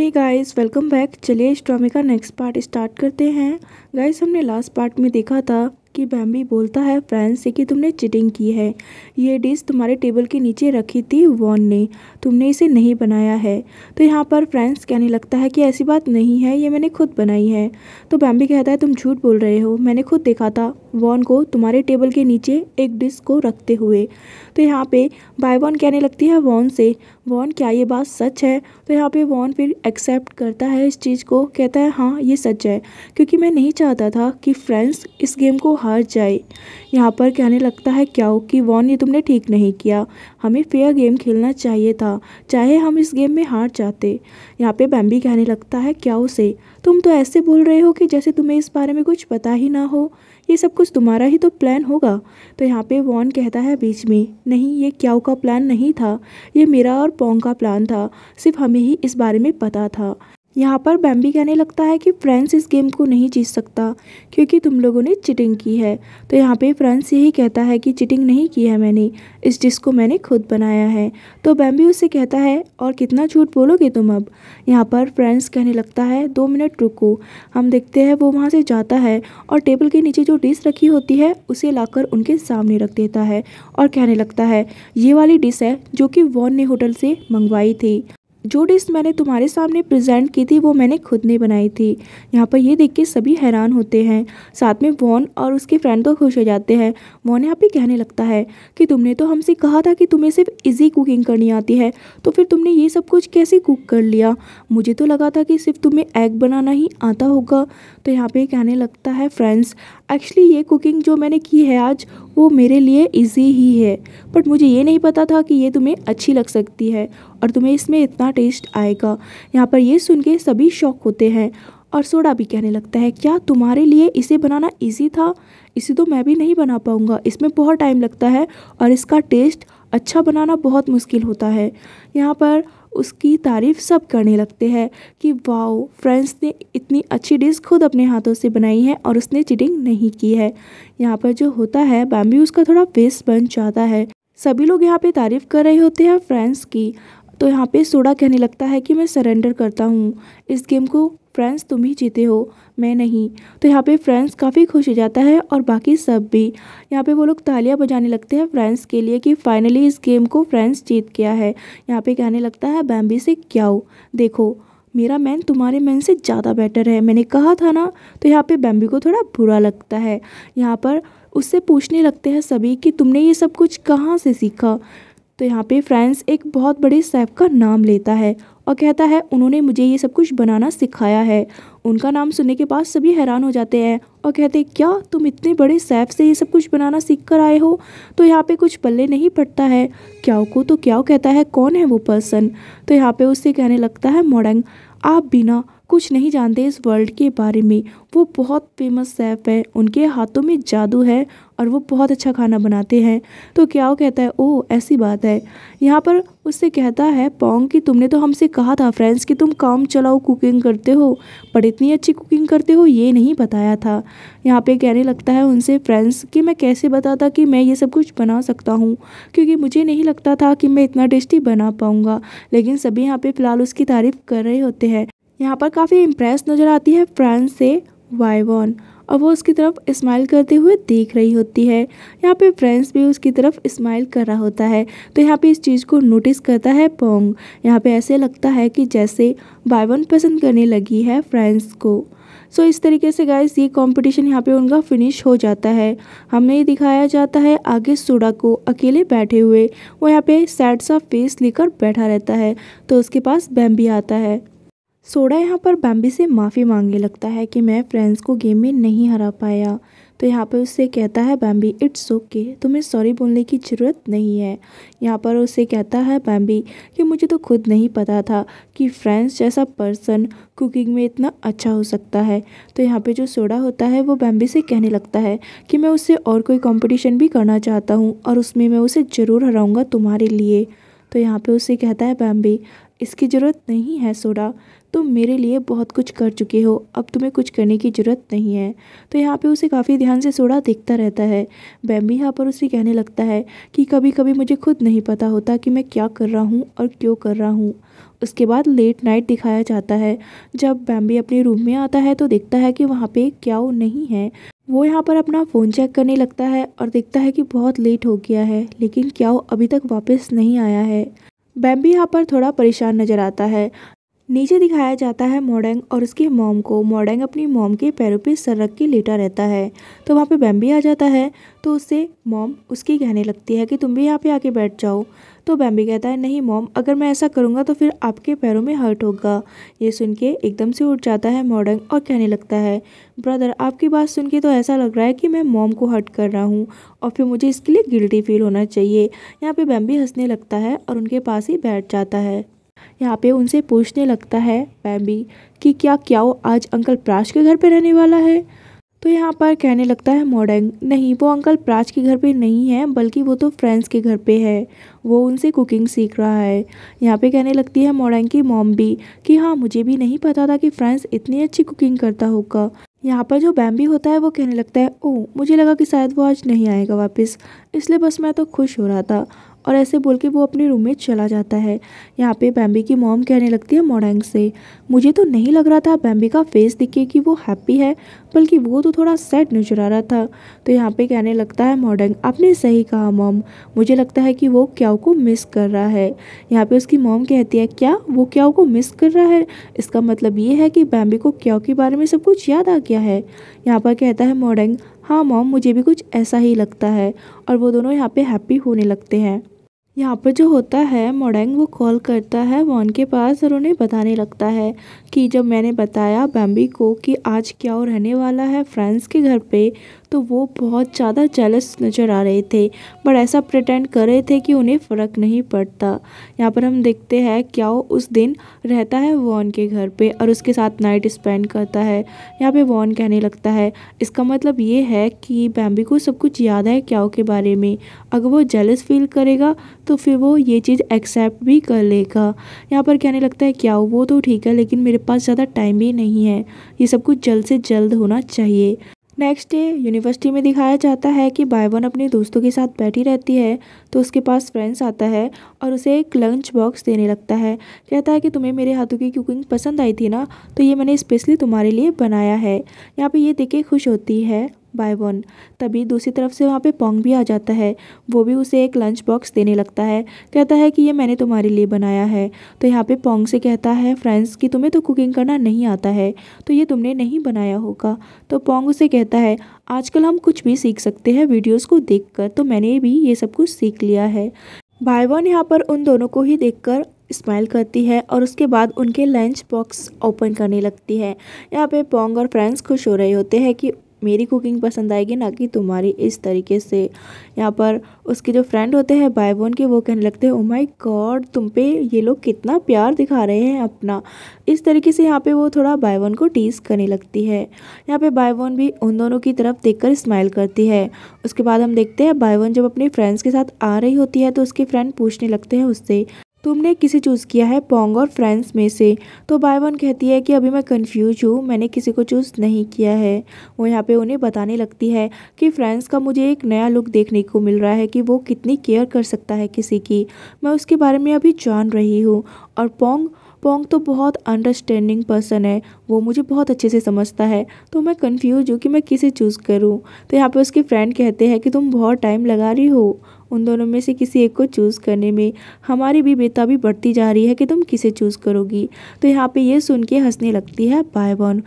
Hey guys welcome back चलिए इस ड्रामे का नेक्स्ट पार्ट स्टार्ट करते हैं गाइस हमने लास्ट पार्ट में देखा था कि बैम्बी बोलता है फ्रैंस से कि तुमने चिटिंग की है ये डिश तुम्हारे टेबल के नीचे रखी थी वॉन ने तुमने इसे नहीं बनाया है तो यहाँ पर फ्रैंस कहने लगता है कि ऐसी बात नहीं है ये मैंने खुद बनाई है तो बैम्बी कहता है तुम झूठ बोल रहे हो मैंने खुद देखा था वॉन को तुम्हारे टेबल के नीचे एक डिश को रखते हुए तो यहाँ पर बाय वॉन कहने लगती है वॉन से वॉन क्या ये बात सच है तो यहाँ पर वॉन फिर एक्सेप्ट करता है इस चीज़ को कहता है हाँ ये सच है क्योंकि मैं नहीं चाहता था कि फ्रेंड्स इस गेम को हार जाए यहाँ पर कहने लगता है क्याओ कि वॉन ये तुमने ठीक नहीं किया हमें फेयर गेम खेलना चाहिए था चाहे हम इस गेम में हार जाते यहाँ पे बैम्बी कहने लगता है क्याओ से तुम तो ऐसे बोल रहे हो कि जैसे तुम्हें इस बारे में कुछ पता ही ना हो ये सब कुछ तुम्हारा ही तो प्लान होगा तो यहाँ पे वॉन कहता है बीच में नहीं ये क्याओ का प्लान नहीं था ये मेरा और पोंग का प्लान था सिर्फ हमें ही इस बारे में पता था यहाँ पर बैम्बी कहने लगता है कि फ्रेंड्स इस गेम को नहीं जीत सकता क्योंकि तुम लोगों ने चिटिंग की है तो यहाँ पे फ्रेंड्स यही कहता है कि चिटिंग नहीं की है मैंने इस डिश को मैंने खुद बनाया है तो बैम्बी उससे कहता है और कितना झूठ बोलोगे तुम अब यहाँ पर फ्रेंड्स कहने लगता है दो मिनट रुको हम देखते हैं वो वहाँ से जाता है और टेबल के नीचे जो डिश रखी होती है उसे ला उनके सामने रख देता है और कहने लगता है ये वाली डिश है जो कि वॉन ने होटल से मंगवाई थी जो डिश मैंने तुम्हारे सामने प्रेजेंट की थी वो मैंने खुद ने बनाई थी यहाँ पर ये देख के सभी हैरान होते हैं साथ में वॉन और उसके फ्रेंड तो खुश हो जाते हैं वॉन यहाँ पे कहने लगता है कि तुमने तो हमसे कहा था कि तुम्हें सिर्फ इजी कुकिंग करनी आती है तो फिर तुमने ये सब कुछ कैसे कुक कर लिया मुझे तो लगा था कि सिर्फ तुम्हें एग बनाना ही आता होगा तो यहाँ पर कहने लगता है फ्रेंड्स एक्चुअली ये कुकिंग जो मैंने की है आज वो मेरे लिए इजी ही है बट मुझे ये नहीं पता था कि ये तुम्हें अच्छी लग सकती है और तुम्हें इसमें इतना टेस्ट आएगा यहाँ पर ये सुन के सभी शौक होते हैं और सोडा भी कहने लगता है क्या तुम्हारे लिए इसे बनाना इजी था इसे तो मैं भी नहीं बना पाऊँगा इसमें बहुत टाइम लगता है और इसका टेस्ट अच्छा बनाना बहुत मुश्किल होता है यहाँ पर उसकी तारीफ़ सब करने लगते हैं कि वाओ फ्रेंड्स ने इतनी अच्छी डिश खुद अपने हाथों से बनाई है और उसने चीटिंग नहीं की है यहाँ पर जो होता है बैम्बी उसका थोड़ा फेस बन जाता है सभी लोग यहाँ पे तारीफ़ कर रहे होते हैं फ्रेंड्स की तो यहाँ पे सोडा कहने लगता है कि मैं सरेंडर करता हूँ इस गेम को फ्रेंड्स तुम ही जीते हो मैं नहीं तो यहाँ पे फ्रेंड्स काफ़ी खुश हो जाता है और बाकी सब भी यहाँ पे वो लोग तालियां बजाने लगते हैं फ्रेंड्स के लिए कि फाइनली इस गेम को फ्रेंड्स जीत गया है यहाँ पे कहने लगता है बैम्बी से क्या हो देखो मेरा मैन तुम्हारे मैन से ज़्यादा बेटर है मैंने कहा था ना तो यहाँ पर बैम्बी को थोड़ा बुरा लगता है यहाँ पर उससे पूछने लगते हैं सभी कि तुमने ये सब कुछ कहाँ से सीखा तो यहाँ पे फ्रेंड्स एक बहुत बड़े सैफ का नाम लेता है और कहता है उन्होंने मुझे ये सब कुछ बनाना सिखाया है उनका नाम सुनने के बाद सभी हैरान हो जाते हैं और कहते क्या तुम इतने बड़े सैफ से ये सब कुछ बनाना सीख कर आए हो तो यहाँ पे कुछ पल्ले नहीं पड़ता है क्या को तो क्या कहता है कौन है वो पर्सन तो यहाँ पे उससे कहने लगता है मोडंग आप बिना कुछ नहीं जानते इस वर्ल्ड के बारे में वो बहुत फेमस सैफ है उनके हाथों में जादू है और वो बहुत अच्छा खाना बनाते हैं तो क्या वो कहता है ओह ऐसी बात है यहाँ पर उससे कहता है पोंग कि तुमने तो हमसे कहा था फ्रेंड्स कि तुम काम चलाओ कुकिंग करते हो पर इतनी अच्छी कुकिंग करते हो ये नहीं बताया था यहाँ पे कहने लगता है उनसे फ्रेंड्स कि मैं कैसे बताता कि मैं ये सब कुछ बना सकता हूँ क्योंकि मुझे नहीं लगता था कि मैं इतना टेस्टी बना पाऊँगा लेकिन सभी यहाँ पर फ़िलहाल उसकी तारीफ़ कर रहे होते हैं यहाँ पर काफ़ी इम्प्रेस नज़र आती है फ्रांस से वाइवॉन और वो उसकी तरफ स्माइल करते हुए देख रही होती है यहाँ पे फ्रेंड्स भी उसकी तरफ स्माइल कर रहा होता है तो यहाँ पे इस चीज़ को नोटिस करता है पोंग यहाँ पे ऐसे लगता है कि जैसे बायवन पसंद करने लगी है फ्रेंड्स को सो इस तरीके से गाइस ये कंपटीशन यहाँ पे उनका फिनिश हो जाता है हमें दिखाया जाता है आगे सोडा को अकेले बैठे हुए वो यहाँ पर सैड सा फेस लेकर बैठा रहता है तो उसके पास बैम्बी आता है सोडा यहाँ पर बैम्बी से माफ़ी मांगने लगता है कि मैं फ्रेंड्स को गेम में नहीं हरा पाया तो यहाँ पर उससे कहता है बैम्बी इट्स ओके तुम्हें सॉरी बोलने की ज़रूरत नहीं है यहाँ पर उससे कहता है बैम्बी कि मुझे तो खुद नहीं पता था कि फ्रेंड्स जैसा पर्सन कुकिंग में इतना अच्छा हो सकता है तो यहाँ पे जो सोडा होता है वो बैम्बी से कहने लगता है कि मैं उससे और कोई कॉम्पिटिशन भी करना चाहता हूँ और उसमें मैं उसे ज़रूर हराऊँगा तुम्हारे लिए तो यहाँ पे उससे कहता है बैम्बी इसकी ज़रूरत नहीं है सोडा तुम मेरे लिए बहुत कुछ कर चुके हो अब तुम्हें कुछ करने की ज़रूरत नहीं है तो यहाँ पे उसे काफ़ी ध्यान से सोडा देखता रहता है बैम्बी यहाँ पर उसे कहने लगता है कि कभी कभी मुझे खुद नहीं पता होता कि मैं क्या कर रहा हूँ और क्यों कर रहा हूँ उसके बाद लेट नाइट दिखाया जाता है जब बैम्बी अपने रूम में आता है तो देखता है कि वहाँ पर क्या नहीं है वो यहाँ पर अपना फ़ोन चेक करने लगता है और देखता है कि बहुत लेट हो गया है लेकिन क्या अभी तक वापस नहीं आया है बैम्बी यहाँ पर थोड़ा परेशान नजर आता है। नीचे दिखाया जाता है मोडेंग और उसके मोम को मोडेंग अपनी मोम के पैरों पे सर रख के लेटा रहता है तो वहाँ पे बैम्बी आ जाता है तो उससे मोम उसकी कहने लगती है कि तुम भी यहाँ पे आके बैठ जाओ तो बैम्बी कहता है नहीं मोम अगर मैं ऐसा करूँगा तो फिर आपके पैरों में हर्ट होगा ये सुन के एकदम से उठ जाता है मोडेंग और कहने लगता है ब्रदर आपकी बात सुन के तो ऐसा लग रहा है कि मैं मोम को हर्ट कर रहा हूँ और फिर मुझे इसके लिए गिल्टी फील होना चाहिए यहाँ पर बैम्बी हंसने लगता है और उनके पास ही बैठ जाता है यहाँ पे उनसे पूछने लगता है बैम्बी कि क्या क्या वो आज अंकल प्राज के घर पे रहने वाला है तो यहाँ पर कहने लगता है मोडेंग नहीं वो अंकल प्राज के घर पे नहीं है बल्कि वो तो फ्रेंड्स के घर पे है वो उनसे कुकिंग सीख रहा है यहाँ पे कहने लगती है मोडेंग की मॉम भी कि हाँ मुझे भी नहीं पता था कि फ्रेंड्स इतनी अच्छी कुकिंग करता होगा यहाँ पर जो बैम्बी होता है वो कहने लगता है ओ मुझे लगा कि शायद वो आज नहीं आएगा वापस इसलिए बस मैं तो खुश हो रहा था और ऐसे बोल के वो अपने रूम में चला जाता है यहाँ पे बैम्बी की मॉम कहने लगती है मोडेंग से मुझे तो नहीं लग रहा था बैम्बी का फेस दिखे कि वो हैप्पी है बल्कि वो तो थोड़ा सैड नजर आ रहा था तो यहाँ पे कहने लगता है मोडेंग आपने सही कहा मॉम मुझे लगता है कि वो क्या को मिस कर रहा है यहाँ पे उसकी मॉम कहती है क्या वो क्याओ को मिस कर रहा है इसका मतलब ये है कि बैम्बी को क्याओ के बारे में सब कुछ याद आ गया है यहाँ पर कहता है मोडेंग हाँ मॉम मुझे भी कुछ ऐसा ही लगता है और वो दोनों यहाँ पे हैप्पी होने लगते हैं यहाँ पर जो होता है मोडेंग वो कॉल करता है वॉन के पास और उन्हें बताने लगता है कि जब मैंने बताया बैम्बी को कि आज क्या और रहने वाला है फ्रेंड्स के घर पे तो वो बहुत ज़्यादा जेलस नज़र आ रहे थे बट ऐसा प्रटेंड कर रहे थे कि उन्हें फ़र्क नहीं पड़ता यहाँ पर हम देखते हैं क्या उस दिन रहता है वॉन के घर पे और उसके साथ नाइट स्पेंड करता है यहाँ पे वॉन कहने लगता है इसका मतलब ये है कि बैम्बी को सब कुछ याद है क्याओ के बारे में अगर वो जेलस फील करेगा तो फिर वो ये चीज़ एक्सेप्ट भी कर लेगा यहाँ पर कहने लगता है क्या वो तो ठीक है लेकिन मेरे पास ज़्यादा टाइम भी नहीं है ये सब कुछ जल्द से जल्द होना चाहिए नेक्स्ट डे यूनिवर्सिटी में दिखाया जाता है कि बायवन अपने दोस्तों के साथ बैठी रहती है तो उसके पास फ्रेंड्स आता है और उसे एक लंच बॉक्स देने लगता है कहता है कि तुम्हें मेरे हाथों की कुकिंग पसंद आई थी ना तो ये मैंने स्पेशली तुम्हारे लिए बनाया है यहाँ पे ये देख के खुश होती है बाय वन तभी दूसरी तरफ से वहाँ पे पोंग भी आ जाता है वो भी उसे एक लंच बॉक्स देने लगता है कहता है कि ये मैंने तुम्हारे लिए बनाया है तो यहाँ पे पोंग से कहता है फ्रेंड्स कि तुम्हें तो कुकिंग करना नहीं आता है तो ये तुमने नहीं बनाया होगा तो पोंग उसे कहता है आजकल हम कुछ भी सीख सकते हैं वीडियोज़ को देख तो मैंने भी ये सब कुछ सीख लिया है बाय वन यहाँ पर उन दोनों को ही कर स्माइल करती है और उसके बाद उनके लंच बॉक्स ओपन करने लगती है यहाँ पे पोंग और फ्रेंड्स खुश हो रहे होते हैं कि मेरी कुकिंग पसंद आएगी ना कि तुम्हारी इस तरीके से यहाँ पर उसके जो फ्रेंड होते हैं भाई बहन के वो कहने लगते हैं ओ माई गॉड तुम पे ये लोग कितना प्यार दिखा रहे हैं अपना इस तरीके से यहाँ पे वो थोड़ा भाई बहन को टीस करने लगती है यहाँ पे भाई बहन भी उन दोनों की तरफ कर स्माइल करती है उसके बाद हम देखते हैं भाई बहन जब अपने फ्रेंड्स के साथ आ रही होती है तो उसके फ्रेंड पूछने लगते हैं उससे तुमने किसे चूज़ किया है पोंग और फ्रेंड्स में से तो बाय वन कहती है कि अभी मैं कंफ्यूज हूँ मैंने किसी को चूज़ नहीं किया है वो यहाँ पे उन्हें बताने लगती है कि फ्रेंड्स का मुझे एक नया लुक देखने को मिल रहा है कि वो कितनी केयर कर सकता है किसी की मैं उसके बारे में अभी जान रही हूँ और पोंग पोंग तो बहुत अंडरस्टैंडिंग पर्सन है वो मुझे बहुत अच्छे से समझता है तो मैं कंफ्यूज हूँ कि मैं किसे चूज़ करूँ तो यहाँ पे उसके फ्रेंड कहते हैं कि तुम बहुत टाइम लगा रही हो उन दोनों में से किसी एक को चूज़ करने में हमारी भी बेताबी बढ़ती जा रही है कि तुम किसे चूज़ करोगी तो यहाँ पे ये सुन के हंसने लगती है बायबॉन